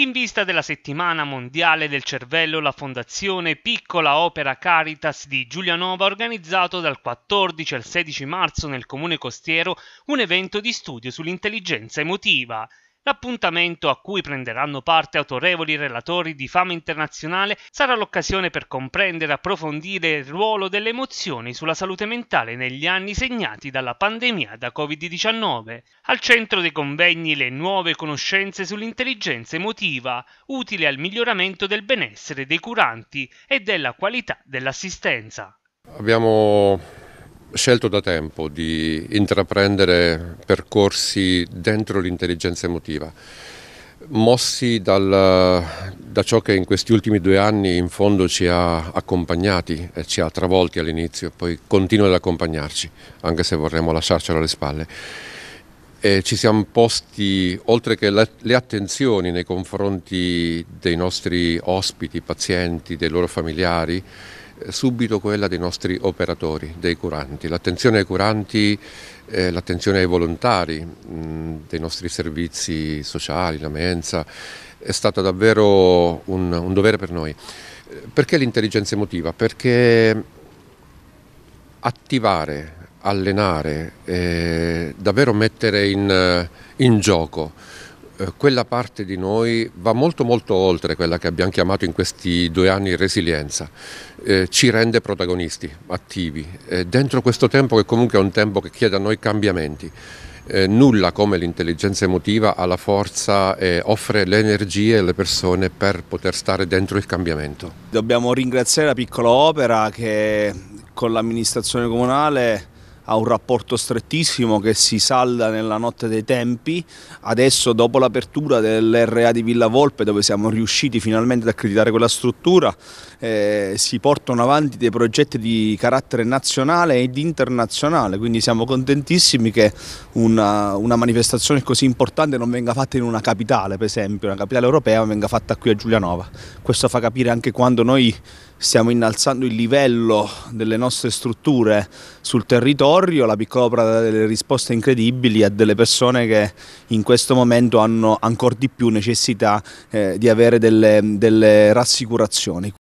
in vista della settimana mondiale del cervello la Fondazione Piccola Opera Caritas di Giulianova ha organizzato dal 14 al 16 marzo nel comune costiero un evento di studio sull'intelligenza emotiva. L'appuntamento a cui prenderanno parte autorevoli relatori di fama internazionale sarà l'occasione per comprendere e approfondire il ruolo delle emozioni sulla salute mentale negli anni segnati dalla pandemia da Covid-19. Al centro dei convegni le nuove conoscenze sull'intelligenza emotiva, utile al miglioramento del benessere dei curanti e della qualità dell'assistenza. Abbiamo scelto da tempo di intraprendere percorsi dentro l'intelligenza emotiva, mossi dal, da ciò che in questi ultimi due anni in fondo ci ha accompagnati e ci ha travolti all'inizio, poi continua ad accompagnarci, anche se vorremmo lasciarcelo alle spalle. E ci siamo posti, oltre che le, attenzioni nei confronti dei nostri ospiti, pazienti, dei loro familiari, eh, subito quella dei nostri operatori, dei curanti. L'attenzione ai curanti, eh, l'attenzione ai volontari mh, dei nostri servizi sociali, la mensa, è stata davvero un, un dovere per noi. Eh, perché l'intelligenza emotiva? Perché attivare, allenare, eh, davvero mettere in, eh, in gioco eh, quella parte di noi va molto molto oltre quella che abbiamo chiamato in questi due anni resilienza, eh, ci rende protagonisti, attivi, eh, dentro questo tempo che comunque è un tempo che chiede a noi cambiamenti. Eh, nulla come l'intelligenza emotiva ha la forza e offre le energie alle persone per poter stare dentro il cambiamento. Dobbiamo ringraziare la piccola opera che con l'amministrazione comunale ha un rapporto strettissimo che si salda nella notte dei tempi. Adesso dopo l'apertura dell'RA di Villa Volpe dove siamo riusciti finalmente ad accreditare quella struttura eh, si portano avanti dei progetti di carattere nazionale ed internazionale, quindi siamo contentissimi che una, una manifestazione così importante non venga fatta in una capitale per esempio, una capitale europea, ma venga fatta qui a Giulianova. Questo fa capire anche quando noi stiamo innalzando il livello delle nostre strutture sul territorio, la piccola opera dà delle risposte incredibili a delle persone che in questo momento hanno ancora di più necessità eh, di avere delle, delle rassicurazioni.